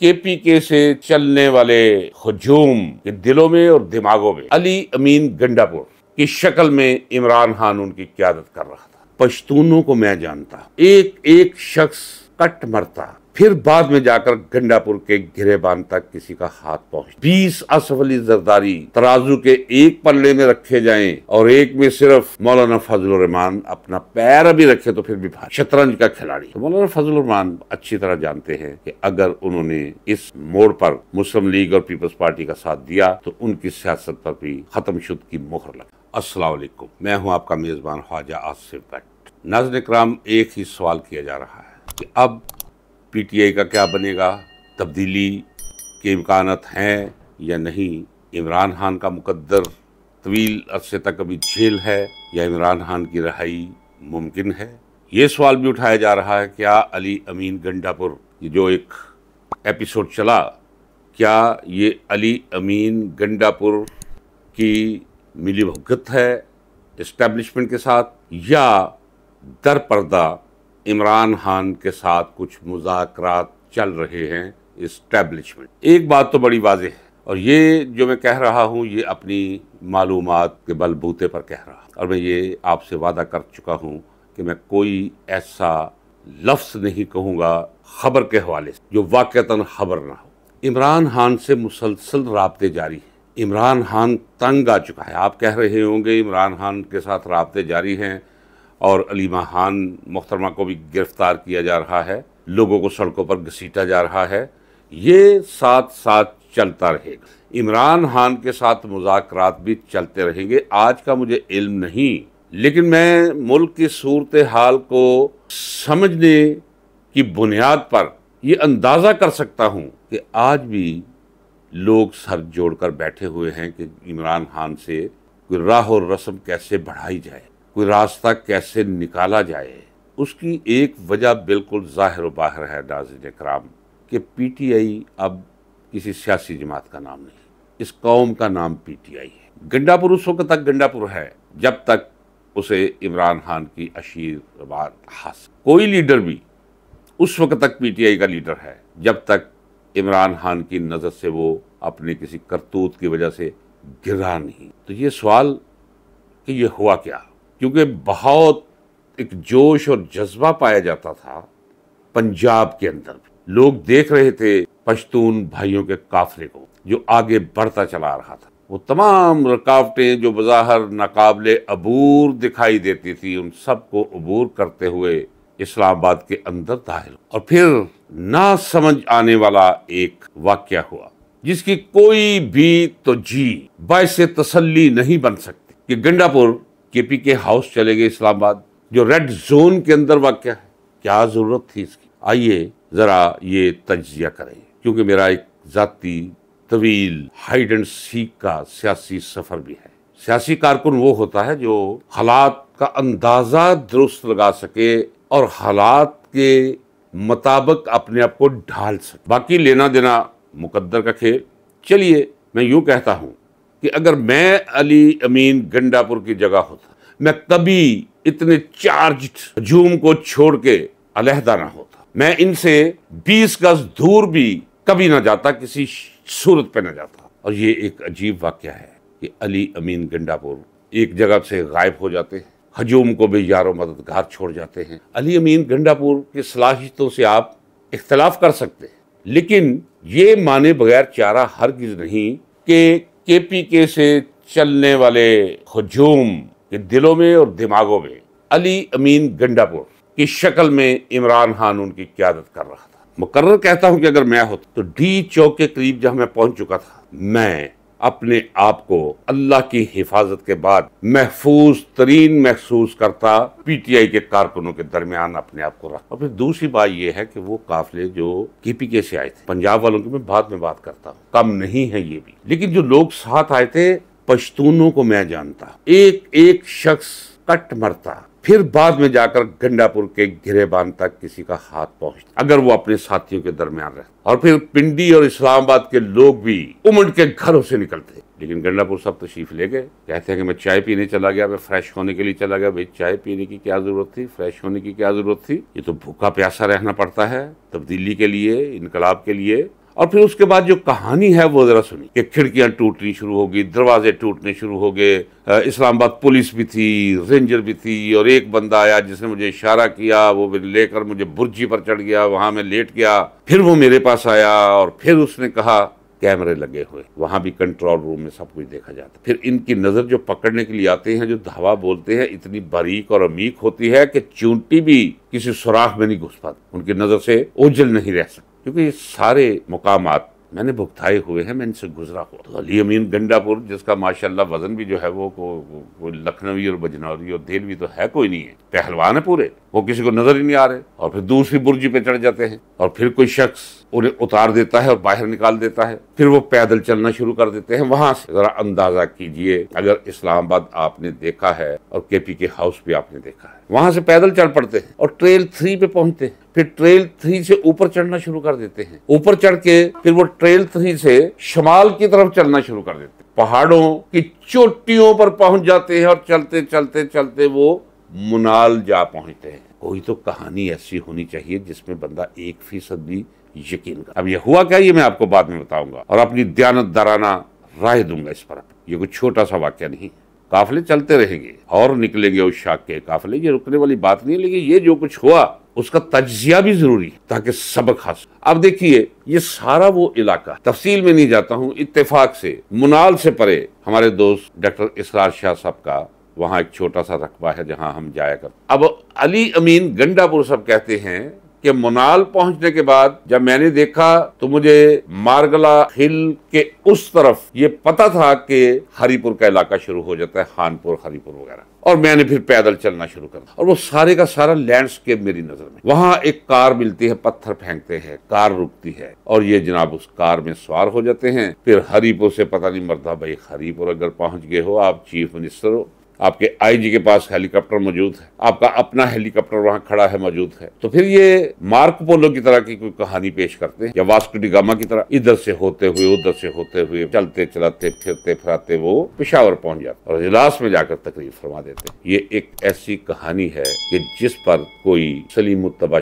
के पी के से चलने वाले हजूम के दिलों में और दिमागों में अली अमीन गंडापुर की शक्ल में इमरान खान उनकी क्यादत कर रहा था पश्तूनों को मैं जानता एक एक शख्स कट मरता फिर बाद में जाकर गंडापुर के घिरेबान तक किसी का हाथ पहुंच बीस असफ अली जरदारी तराजू के एक पल्ले में रखे जाएं और एक में सिर्फ मौलाना फजल रहमान अपना पैर भी रखे तो फिर भी शतरंज का खिलाड़ी तो मौलाना फजल रहमान अच्छी तरह जानते हैं कि अगर उन्होंने इस मोड़ पर मुस्लिम लीग और पीपल्स पार्टी का साथ दिया तो उनकी सियासत पर भी खत्म शुद्ध की मोहर लगा असला मैं हूँ आपका मेज़बान ख्वाजा आसिफ भट्ट नाजन कराम एक ही सवाल किया जा रहा है कि अब पीटीआई का क्या बनेगा तब्दीली के इम्कान हैं या नहीं इमरान खान का मुकद्दर तवील अरसे तक अभी जेल है या इमरान खान की रहाई मुमकिन है ये सवाल भी उठाया जा रहा है क्या अली अमीन गंडापुर जो एक एपिसोड चला क्या ये अली अमीन गंडापुर की मिली भगत है इस्टेब्लिशमेंट के साथ या दर पर्दा इमरान खान के साथ कुछ मुजाकर चल रहे हैं इस्टेब्लिशमेंट एक बात तो बड़ी वाजह है और ये जो मैं कह रहा हूँ ये अपनी मालूम के बलबूते पर कह रहा और मैं ये आपसे वादा कर चुका हूँ कि मैं कोई ऐसा लफ्स नहीं कहूँगा खबर के हवाले से जो वाक़ता खबर ना हो इमरान खान से मुसलसल रबते जारी हैं इमरान खान तंग आ चुका है आप कह रहे होंगे इमरान खान के साथ रबते जारी हैं और अलीमा खान मोहतरमा को भी गिरफ़्तार किया जा रहा है लोगों को सड़कों पर घसीटा जा रहा है ये साथ साथ चलता रहेगा इमरान खान के साथ मुजाकर भी चलते रहेंगे आज का मुझे इल्म नहीं लेकिन मैं मुल्क की सूरत हाल को समझने की बुनियाद पर ये अंदाज़ा कर सकता हूँ कि आज भी लोग सर जोड़कर बैठे हुए हैं कि इमरान खान से राह और रस्म कैसे बढ़ाई जाए कोई रास्ता कैसे निकाला जाए उसकी एक वजह बिल्कुल ज़ाहिर बाहर है नाज कराम कि पी टी आई अब किसी सियासी जमात का नाम नहीं इस कौम का नाम पी टी आई है गंडापुर उस वक्त तक गंडापुर है जब तक उसे इमरान खान की आशीर्वाद हासिल कोई लीडर भी उस वक्त तक पी टी आई का लीडर है जब तक इमरान खान की नज़र से वो अपने किसी करतूत की वजह से गिरा नहीं तो ये सवाल कि ये हुआ क्या क्योंकि बहुत एक जोश और जज्बा पाया जाता था पंजाब के अंदर लोग देख रहे थे पश्तून भाइयों के काफले को जो आगे बढ़ता चला रहा था वो तमाम रुकावटें जो बज़ाहर नाकाबले अबूर दिखाई देती थी उन सबको अबूर करते हुए इस्लामाबाद के अंदर दाखिल और फिर ना समझ आने वाला एक वाक्य हुआ जिसकी कोई भी तो जी से तसली नहीं बन सकती कि गंडापुर केपी के हाउस चले गए इस्लामाबाद जो रेड जोन के अंदर वाक़ है क्या ज़रूरत थी इसकी आइए ज़रा ये तजिया करें क्योंकि मेरा एक ज़ाती तवील हाइड एंड सीक का सियासी सफ़र भी है सियासी कारकुन वो होता है जो हालात का अंदाज़ा दुरुस्त लगा सके और हालात के मुताबिक अपने आप को ढाल सके बाकी लेना देना मुकद्दर का खेल चलिए मैं यूं कहता हूँ कि अगर मैं अली अमीन गंडापुर की जगह होता मैं कभी इतने चार्ज हजूम को छोड़ के अलहदा ना होता मैं इनसे 20 गज दूर भी कभी ना जाता किसी सूरत पे ना जाता और ये एक अजीब वाक्य है कि अली अमीन गंडापुर एक जगह से गायब हो जाते हैं हजूम को भी यारो मददगार छोड़ जाते हैं अली अमीन गंडापुर की सलाहितों से आप इख्तलाफ कर सकते हैं लेकिन ये माने बगैर चारा हर गिज नहीं कि के पी के से चलने वाले हजूम के दिलों में और दिमागों में अली अमीन गंडापुर की शक्ल में इमरान खान उनकी क्यादत कर रहा था मुकर्र कहता हूं कि अगर मैं होता तो डी चौक के करीब जहां मैं पहुंच चुका था मैं अपने आप को अल्लाह की हिफाजत के बाद महफूज तरीन महसूस करता पीटीआई के कारकुनों के दरमियान अपने आप को रखा और फिर दूसरी बात यह है कि वो काफिले जो केपी के से आए थे पंजाब वालों की मैं बाद में बात करता हूँ कम नहीं है ये भी लेकिन जो लोग साथ आए थे पश्तूनों को मैं जानता एक एक शख्स कट मरता फिर बाद में जाकर गंडापुर के घेरेबान तक किसी का हाथ पहुंच अगर वो अपने साथियों के दरमियान रहे और फिर पिंडी और इस्लामाबाद के लोग भी उमड़ के घरों से निकलते लेकिन गंडापुर सब तशीफ ले गए कहते हैं कि मैं चाय पीने चला गया मैं फ्रेश होने के लिए चला गया भाई चाय पीने की क्या जरूरत थी फ्रेश होने की क्या जरूरत थी ये तो भूखा प्यासा रहना पड़ता है तब्दीली के लिए इनकलाब के लिए और फिर उसके बाद जो कहानी है वो ज़रा सुनी कि खिड़कियां टूटनी शुरू होगी दरवाजे टूटने शुरू हो गए इस्लामाबाद पुलिस भी थी रेंजर भी थी और एक बंदा आया जिसने मुझे इशारा किया वो लेकर मुझे बुर्जी पर चढ़ गया वहां मैं लेट गया फिर वो मेरे पास आया और फिर उसने कहा कैमरे लगे हुए वहां भी कंट्रोल रूम में सब कुछ देखा जाता है फिर इनकी नज़र जो पकड़ने के लिए आते हैं जो धावा बोलते हैं इतनी बारीक और अमीक होती है कि चूंटी भी किसी सुराख में नहीं घुस पाती उनकी नज़र से ओझल नहीं रह सकती क्योंकि सारे मुकाम मैंने भुगताए हुए हैं मैं इनसे गुजरा हुआ तो अली अमीन गंडापुर जिसका माशाल्लाह वज़न भी जो है वो को, को, को लखनवी और बजनौरी और देलवी तो है कोई नहीं है पहलवान है पूरे वो किसी को नज़र ही नहीं आ रहे और फिर दूसरी बुर्जी पे चढ़ जाते हैं और फिर कोई शख्स उन्हें उतार देता है और बाहर निकाल देता है फिर वो पैदल चलना शुरू कर देते हैं वहां से जरा अंदाजा कीजिए अगर इस्लामाबाद आपने देखा है और केपी के हाउस भी आपने देखा है वहां से पैदल चल पड़ते हैं और ट्रेल थ्री पे पहुंचते हैं फिर ट्रेल थ्री से ऊपर चढ़ना शुरू कर देते हैं ऊपर चढ़ के फिर वो ट्रेल थ्री से शमाल की तरफ चलना शुरू कर देते हैं पहाड़ों की चोटियों पर पहुंच जाते हैं और चलते चलते चलते वो मुनाल जा पहुंचते हैं कोई तो कहानी ऐसी होनी चाहिए जिसमें बंदा एक फीसद भी यकीन कर अब यह हुआ क्या ये मैं आपको बाद में बताऊंगा और अपनी दयानत दराना राय दूंगा इस पर यह कोई छोटा सा वाक्य नहीं काफले चलते रहेंगे और निकलेंगे उस शाख के काफले ये रुकने वाली बात नहीं लेकिन ये जो कुछ हुआ उसका तजिया भी जरूरी है ताकि सबक हासिल अब देखिए ये सारा वो इलाका तफसील में नहीं जाता हूँ इतफाक से मुनाल से परे हमारे दोस्त डॉक्टर इसरार शाह साहब का वहाँ एक छोटा सा रकबा है जहाँ हम जाया कर अब अली अमीन गंडापुर सब कहते हैं कि मुनाल पहुंचने के बाद जब मैंने देखा तो मुझे मारगला हिल के उस तरफ ये पता था कि हरिपुर का इलाका शुरू हो जाता है खानपुर हरिपुर वगैरह और मैंने फिर पैदल चलना शुरू कर और वो सारे का सारा लैंडस्केप मेरी नजर में वहां एक कार मिलती है पत्थर फेंकते हैं कार रुकती है और ये जनाब उस कार में सवार हो जाते हैं फिर हरिपुर से पता नहीं मरता भाई हरिपुर अगर पहुंच गए हो आप चीफ मिनिस्टर हो आपके आईजी के पास हेलीकॉप्टर मौजूद है आपका अपना हेलीकॉप्टर वहां खड़ा है मौजूद है तो फिर ये मार्क पोलो की तरह की कोई कहानी पेश करते हैं या वास्को डिगामा की तरह इधर से होते हुए उधर से होते हुए चलते चलाते फिरते फिराते वो पिशावर पहुंच जाते और इजलास में जाकर तकरीर फरमा देते हैं ये एक ऐसी कहानी है कि जिस पर कोई सलीम तबा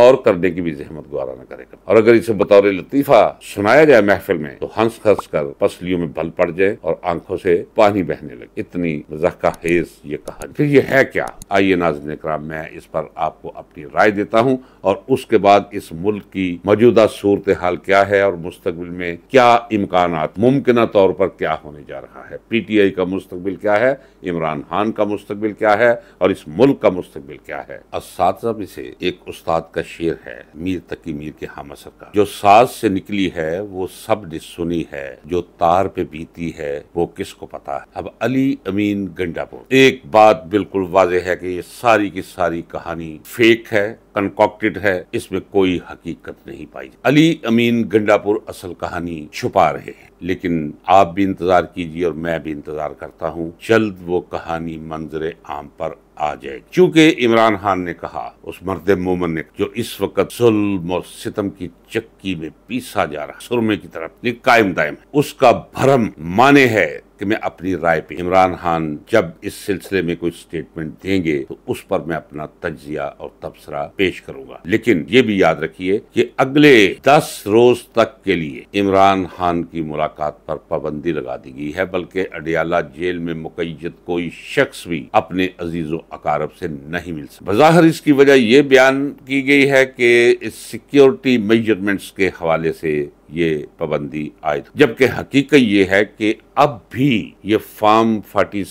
गौर करने की भी जहमत गुआरा न करेगा और अगर इसे बतौर लतीफा सुनाया जाए महफिल में तो हंस हंस कर पसलियों में भल पड़ जाए और आंखों से पानी बहने लगे इतनी जहका तहेज ये कहा फिर ये है क्या आइए नाजन कराम मैं इस पर आपको अपनी राय देता हूँ और उसके बाद इस मुल्क की मौजूदा सूरत हाल क्या है और मुस्तबिल में क्या इम्कान मुमकिन तौर पर क्या होने जा रहा है पी टी आई का मुस्तबिल क्या है इमरान खान का मुस्तबिल क्या है और इस मुल्क का मुस्तबिल क्या है इसे एक उस्ताद का शेर है मीर तकी मीर के हम असर का जो सास से निकली है वो सब ने सुनी है जो तार पे बीती है वो किसको पता है अब अली अमीन गंडा मिर्ज़ापुर एक बात बिल्कुल वाजह है कि ये सारी की सारी कहानी फेक है कंकॉक्टेड है इसमें कोई हकीकत नहीं पाई अली अमीन गंडापुर असल कहानी छुपा रहे हैं लेकिन आप भी इंतजार कीजिए और मैं भी इंतजार करता हूँ जल्द वो कहानी मंजर आम पर आ जाएगी क्योंकि इमरान खान ने कहा उस मर्द मोमन ने जो इस वक्त जुल्म और सितम की चक्की में पीसा जा रहा सुरमे की तरफ कायम दायम है उसका भरम माने है कि मैं अपनी राय पे इमरान खान जब इस सिलसिले में कोई स्टेटमेंट देंगे तो उस पर मैं अपना तजिया और तबसरा पेश करूंगा लेकिन ये भी याद रखिए कि अगले दस रोज तक के लिए इमरान खान की मुलाकात पर पाबंदी लगा दी गई है बल्कि अडियाला जेल में मुकैद कोई शख्स भी अपने अजीज अकारब से नहीं मिल सकता बजाहर इसकी वजह यह बयान की गई है कि सिक्योरिटी मेजरमेंट्स के हवाले से ये पाबंदी आयद जबकि हकीकत ये है कि अब भी ये फार्म 47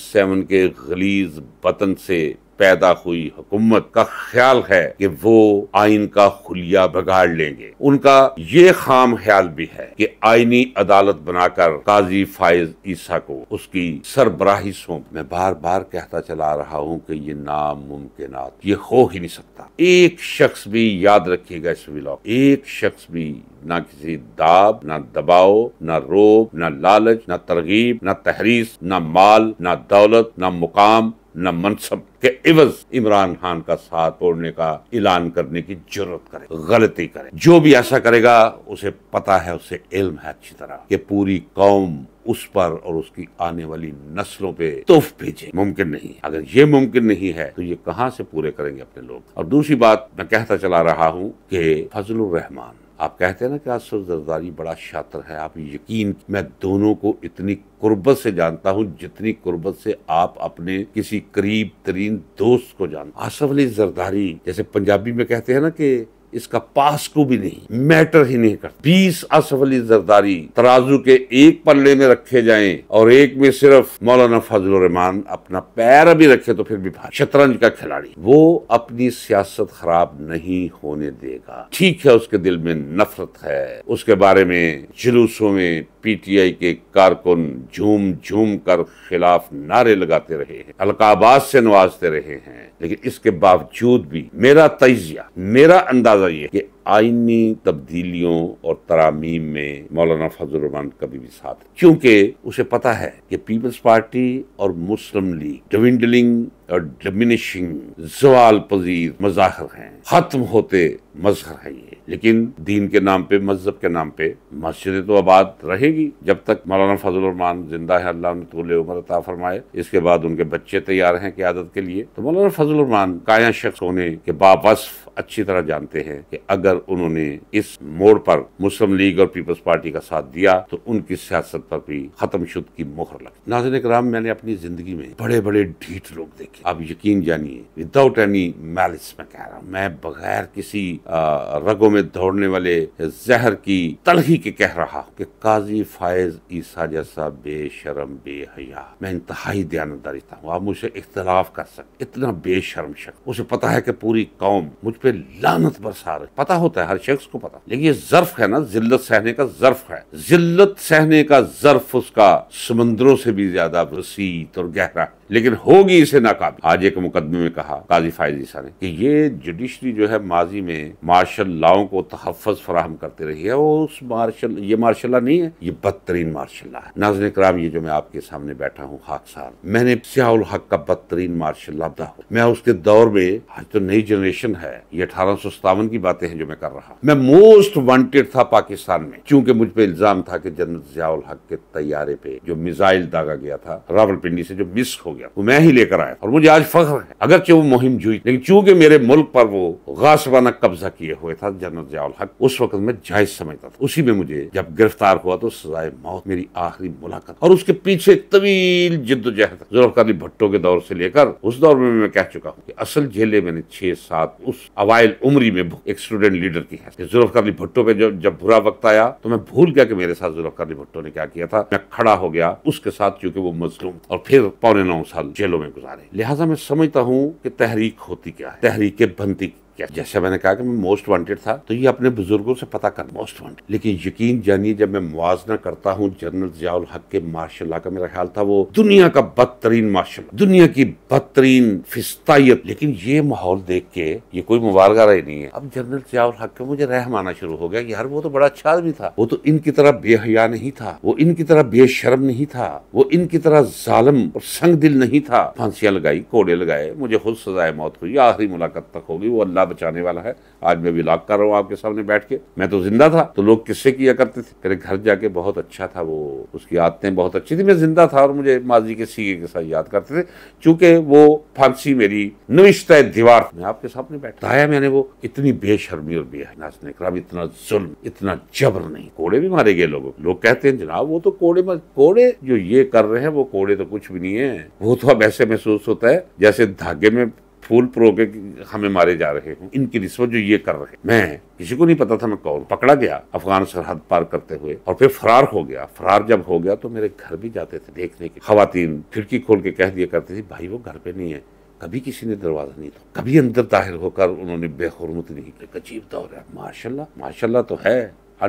के गलीज वतन से पैदा हुई हुकूमत का ख्याल है कि वो आइन का खुलिया बिगाड़ लेंगे उनका ये खाम ख्याल भी है कि आइनी अदालत बनाकर काजी फायज ईसा को उसकी सरबराही सौंप मैं बार बार कहता चला रहा हूँ कि ये नामुमकिन ये हो ही नहीं सकता एक शख्स भी याद रखिएगा इस विलॉग एक शख्स भी ना किसी दाब ना दबाव ना रोब ना लालच ना तरगीब ना तहरीस ना माल ना दौलत ना मुकाम न मनसब के इवज इमरान खान का साथ तोड़ने का ऐलान करने की जरूरत करे गलती करे जो भी ऐसा करेगा उसे पता है उसे इल्म है अच्छी तरह कि पूरी कौम उस पर और उसकी आने वाली नस्लों पे तोफ भेजे मुमकिन नहीं अगर ये मुमकिन नहीं है तो ये कहाँ से पूरे करेंगे अपने लोग और दूसरी बात मैं कहता चला रहा हूँ कि फजल रहमान आप कहते हैं ना कि आसफ जरदारी बड़ा शातर है आप यकीन मैं दोनों को इतनी कुर्बत से जानता हूँ जितनी कुर्बत से आप अपने किसी करीब तरीन दोस्त को जानते आसफ अली जरदारी जैसे पंजाबी में कहते हैं ना कि इसका पास को भी नहीं मैटर ही नहीं करता बीस असफली जरदारी तराजू के एक पल्ले में रखे जाएं और एक में सिर्फ मौलाना फजल रहमान अपना पैर भी रखे तो फिर भी शतरंज का खिलाड़ी वो अपनी सियासत खराब नहीं होने देगा ठीक है उसके दिल में नफरत है उसके बारे में जुलूसों में पीटीआई के कारकुन झूम झूम कर खिलाफ नारे लगाते रहे हैं अलकाबाद से नवाजते रहे हैं लेकिन इसके बावजूद भी मेरा तजिया मेरा अंदाज 作业。आइनी तब्दीलियों और तरामीम में मौलाना फजल रहमान कभी भी साथ क्योंकि उसे पता है कि पीपल्स पार्टी और मुस्लिम लीग डविंडलिंग और डमिनिशिंग जवाल पजीर मजाहर हैं खत्म होते मजहर है ये लेकिन दीन के नाम पे मजहब के नाम पे मस्जिद तो आबाद रहेगी जब तक मौलाना फजल रहमान जिंदा है अल्लाह ने उम्र अता फरमाए इसके बाद उनके बच्चे तैयार हैं क्यादत के लिए तो मौलाना फजल रहमान काया शख्स होने के बावसफ अच्छी तरह जानते हैं कि अगर उन्होंने इस मोड़ पर मुस्लिम लीग और पीपल्स पार्टी का साथ दिया तो उनकी सियासत पर भी खत्म शुद की मोहर लगी नाजन कराम मैंने अपनी जिंदगी में बड़े बड़े ढीठ लोग देखे आप यकीन जानिए विदाउट एनी मैलिस मैं कह रहा हूँ मैं बगैर किसी रगों में दौड़ने वाले जहर की तलही के कह रहा कि काजी फायज ईसा जैसा बेशरम बेहया मैं इंतहाई दयानंदारी था आप मुझसे इख्तलाफ कर सकते इतना बेशरम शक उसे पता है कि पूरी कौम मुझ पर लानत बरसा रही पता हो होता है हर शख्स को पता लेकिन ये जर्फ है ना जिल्लत सहने का जर्फ है जिल्लत सहने का जर्फ उसका समुद्रों से भी ज्यादा वसीत और गहरा है लेकिन होगी इसे नाकामी आज एक मुकदमे में कहा काजी फायदीसा ने कि ये जुडिशरी जो है माजी में मार्शल लाओ को तहफ़ फराहम करते रही है और उस मार्शल ये मार्शल ला नहीं है ये बदतरीन मार्शल ला है नाजन कराम ये जो मैं आपके सामने बैठा हूँ खाकसार मैंने सियाल हक का बदतरीन मार्शल ला हूँ मैं उसके दौर में आज तो नई जनरेशन है ये अठारह की बातें हैं जो मैं कर रहा मैं मोस्ट वांटेड था पाकिस्तान में चूंकि मुझ पर इल्जाम था कि जनरल जियाउल हक के तैयारे पे जो मिजाइल दागा गया था रावलपिंडी से जो मिस हो गया गया वो मैं ही लेकर आया और मुझे आज फख्र है अगरचे वो मुहिम जुई लेकिन चूंकि मेरे मुल्क पर वो गासबाना कब्जा किए हुए था जनरल जयाल हक उस वक्त मैं जायज समझता था उसी में मुझे जब गिरफ्तार हुआ तो सजाए मौत मेरी आखिरी मुलाकात और उसके पीछे तवील जिद्दोजहद जुल्फकार अली भट्टो के दौर से लेकर उस दौर में मैं कह चुका हूँ असल झेले मैंने छह सात उस अवाइल उम्री में एक स्टूडेंट लीडर की है जुल्फकार अली भट्टो पे जब जब बुरा वक्त आया तो मैं भूल गया कि मेरे साथ जुल्फकार अली भट्टो ने क्या किया था मैं खड़ा हो गया उसके साथ चूंकि वो मजलूम और फिर पौने नौ साल जेलों में गुजारे लिहाजा मैं समझता हूँ कि तहरीक होती क्या है तहरीक बनती किया जैसे मैंने कहा कि मैं मोस्ट वांटेड था तो ये अपने बुजुर्गों से पता कर मोस्ट वांटेड लेकिन यकीन जानिए जब मैं मुआजना करता हूँ जनरल जियाल हक के मार्शल का मेरा ख्याल था वो दुनिया का बदतरीन मार्शल दुनिया की बदतरीन फिस्तायत लेकिन ये माहौल देख के ये कोई मुबारका रही नहीं है अब जनरल जियाल हक के मुझे रहम आना शुरू हो गया यार वो तो बड़ा अच्छा आदमी था वो तो इनकी तरह बेहया नहीं था वो इनकी तरह बेशरम नहीं था वो इनकी तरह जालम और संग दिल नहीं था फांसियां लगाई कोड़े लगाए मुझे खुद सजाए मौत हुई आखिरी मुलाकात तक होगी वो अल्लाह बचाने वाला है आज मैं भी विलाग कर रहा हूँ आपके सामने बैठ के मैं तो जिंदा था तो लोग किससे किया करते थे मेरे घर जाके बहुत अच्छा था वो उसकी आदतें बहुत अच्छी थी मैं जिंदा था और मुझे माजी के सीए के साथ याद करते थे चूंकि वो फांसी मेरी नविश्त दीवार मैं आपके सामने बैठा आया मैंने वो इतनी बेशर्मी और बेहनास ने कराम इतना जुल्म इतना जबर नहीं कोड़े भी मारे गए लोगों लोग कहते हैं जनाब वो तो कोड़े मत कोड़े जो ये कर रहे हैं वो कोड़े तो कुछ भी नहीं है वो तो अब ऐसे महसूस होता है जैसे धागे में फूल प्रो के हमें मारे जा रहे हैं इनकी रिश्वत जो ये कर रहे हैं मैं किसी को नहीं पता था मैं कौन पकड़ा गया अफगान सरहद पार करते हुए और फिर फरार हो गया फरार जब हो गया तो मेरे घर भी जाते थे देखने के खातन खिड़की खोल के कह दिया करती थी भाई वो घर पे नहीं है कभी किसी ने दरवाजा नहीं था कभी अंदर दाहिर होकर उन्होंने बेहरमत नहीं की अजीब दौर है माशा माशा तो है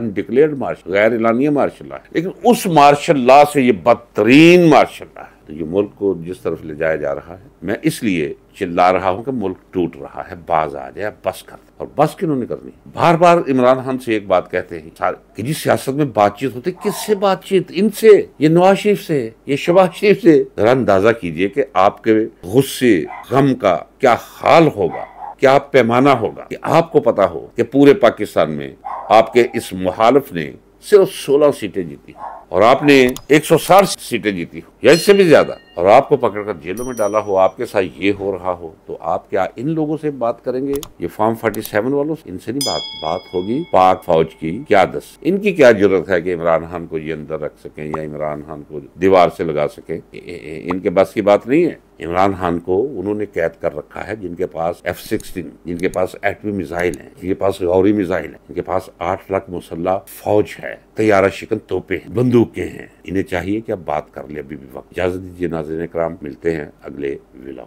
अनडिक्लेयर्ड मार्शल गैर एलानिया मार्शल है लेकिन उस मार्शल से ये बदतरीन मार्शल है तो ये मुल्क को जिस तरफ ले जाया जा रहा है मैं इसलिए चिल्ला रहा हूँ कि मुल्क टूट रहा है बाज आ जाए बस कर और बस नहीं करनी बार बार इमरान खान से एक बात कहते हैं कि जिस सियासत में बातचीत होती है किससे बातचीत इनसे ये नवाज शरीफ से ये शबाज शरीफ से जरा अंदाजा कीजिए कि आपके गुस्से गम का क्या हाल होगा क्या पैमाना होगा कि आपको पता हो कि पूरे पाकिस्तान में आपके इस मुहालफ ने सिर्फ सोलह सीटें जीती और आपने साठ सीटें जीती हो या इससे भी ज्यादा और आपको पकड़कर जेलों में डाला हो आपके साथ ये हो रहा हो तो आप क्या इन लोगों से बात करेंगे ये फॉर्म फोर्टी सेवन वालों से इनसे नहीं बात बात होगी पाक फौज की क्या दस इनकी क्या जरूरत है कि इमरान खान को ये अंदर रख सके या इमरान खान को दीवार से लगा सके इनके बस की बात नहीं है इमरान खान को उन्होंने कैद कर रखा है जिनके पास एफ सिक्सटीन जिनके पास एटमी मिसाइल है जिनके पास गौरी मिसाइल है जिनके पास आठ लाख मुसल्ला फौज है तैयारा शिकन तोपे हैं बंदूकें हैं इन्हें चाहिए कि आप बात कर ले अभी भी वक्त इजाजत दीजिए नाजरन कराम मिलते हैं अगले विला